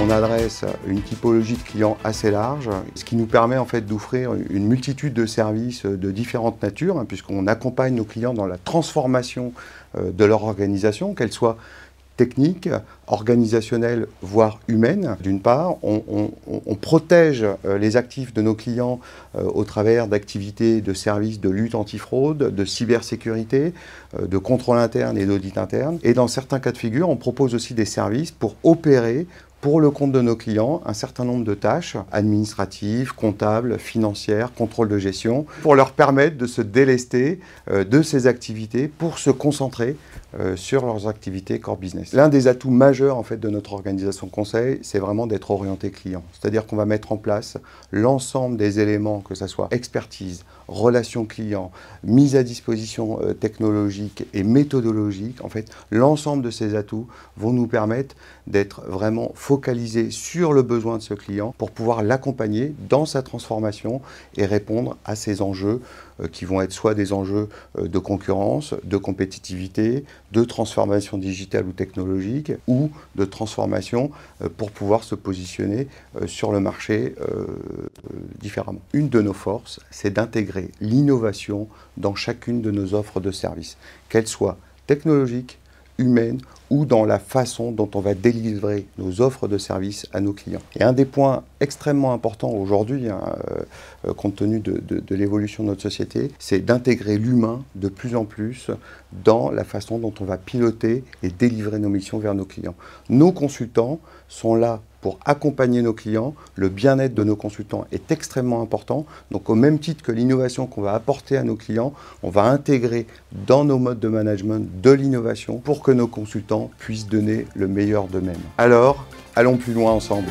On adresse une typologie de clients assez large, ce qui nous permet en fait d'offrir une multitude de services de différentes natures, hein, puisqu'on accompagne nos clients dans la transformation euh, de leur organisation, qu'elle soit technique, organisationnelle, voire humaine. D'une part, on, protège euh, les actifs de nos clients euh, au travers d'activités de services de lutte antifraude, de cybersécurité, de contrôle interne et d'audit interne. Et dans certains cas de figure, on propose aussi des services pour opérer pour le compte de nos clients un certain nombre de tâches administratives, comptables, financières, contrôle de gestion, pour leur permettre de se délester euh, de ces activités pour se concentrer euh, sur leurs activités core business. L'un des atouts majeurs en fait de notre organisation conseil, c'est vraiment d'être orienté client. C'est-à-dire qu'on va mettre en place l'ensemble des éléments, que ce soit expertise, relations clients, mise à disposition euh, technologique et méthodologique. En fait, l'ensemble de ces atouts vont nous permettre d'être vraiment focaliser sur le besoin de ce client pour pouvoir l'accompagner dans sa transformation et répondre à ses enjeux euh, qui vont être soit des enjeux euh, de concurrence, de compétitivité, de transformation digitale ou technologique, ou de transformation euh, pour pouvoir se positionner sur le marché différemment. Une de nos forces, c'est d'intégrer l'innovation dans chacune de nos offres de services, qu'elles soient technologiques, humaine ou dans la façon dont on va délivrer nos offres de services à nos clients. Et un des points extrêmement importants aujourd'hui, hein, euh, euh, compte tenu de l'évolution de notre société, c'est d'intégrer l'humain de plus en plus dans la façon dont on va piloter et délivrer nos missions vers nos clients. Nos consultants sont là pour accompagner nos clients. Le bien-être de nos consultants est extrêmement important. Donc au même titre que l'innovation qu'on va apporter à nos clients, on va intégrer dans nos modes de management de l'innovation pour que nos consultants puissent donner le meilleur d'eux-mêmes. Alors, allons plus loin ensemble.